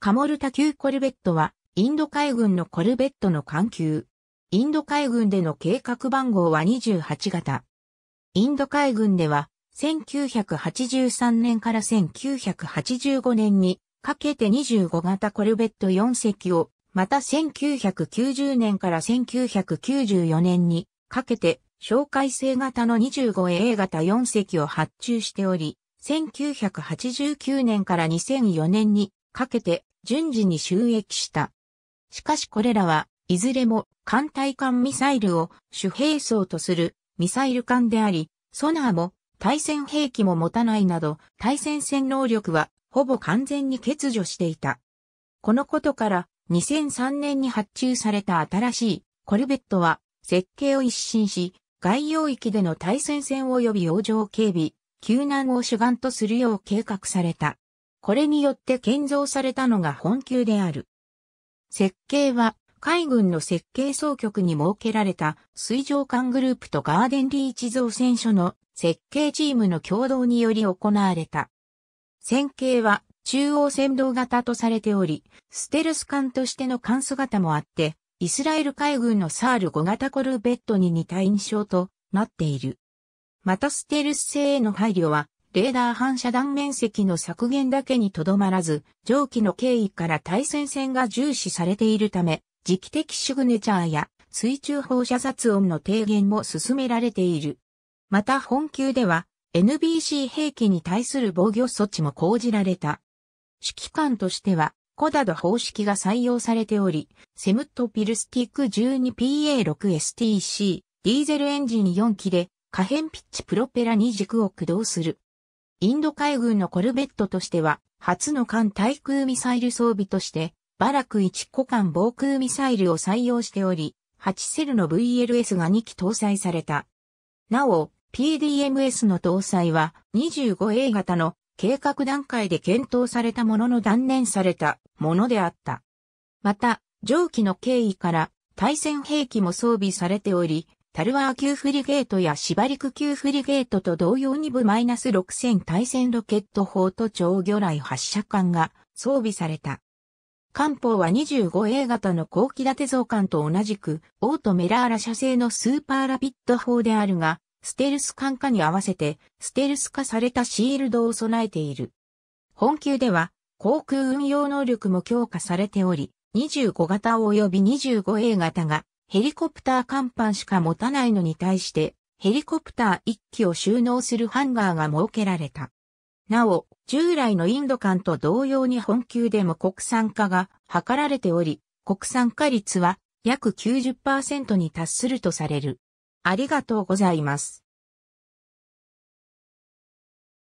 カモルタ級コルベットは、インド海軍のコルベットの艦級。インド海軍での計画番号は28型。インド海軍では、1983年から1985年にかけて25型コルベット4隻を、また1990年から1994年にかけて紹介性型の 25A 型4隻を発注しており、1989年から2004年にかけて順次に収益した。しかしこれらはいずれも艦隊艦ミサイルを主兵装とするミサイル艦であり、ソナーも対戦兵器も持たないなど対戦戦能力はほぼ完全に欠如していた。このことから2003年に発注された新しいコルベットは設計を一新し、外洋域での対戦戦及び洋上警備、救難を主眼とするよう計画された。これによって建造されたのが本級である。設計は海軍の設計総局に設けられた水上艦グループとガーデンリーチ造船所の設計チームの共同により行われた。船形は中央船頭型とされており、ステルス艦としての艦姿もあって、イスラエル海軍のサール5型コルベットに似た印象となっている。またステルス性への配慮はレーダー反射断面積の削減だけにとどまらず、蒸気の経緯から対戦線が重視されているため、磁気的シグネチャーや水中放射雑音の低減も進められている。また本級では NBC 兵器に対する防御措置も講じられた。指揮官としてはコダド方式が採用されており、セムットピルスティック 12PA6STC ディーゼルエンジン4機で可変ピッチプロペラ2軸を駆動する。インド海軍のコルベットとしては、初の艦対空ミサイル装備として、バラク1個艦防空ミサイルを採用しており、8セルの VLS が2機搭載された。なお、PDMS の搭載は 25A 型の計画段階で検討されたものの断念されたものであった。また、上記の経緯から対戦兵器も装備されており、タルワー級フリゲートやシバリク級フリゲートと同様に部 -6000 対戦ロケット砲と超魚雷発射管が装備された。艦砲は 25A 型の後期立造艦と同じく、オートメラーラ社製のスーパーラピッド砲であるが、ステルス艦化に合わせて、ステルス化されたシールドを備えている。本級では、航空運用能力も強化されており、25型及び 25A 型がヘリコプター甲板しか持たないのに対して、ヘリコプター1機を収納するハンガーが設けられた。なお、従来のインド艦と同様に本級でも国産化が図られており、国産化率は約90%に達するとされる。ありがとうございます。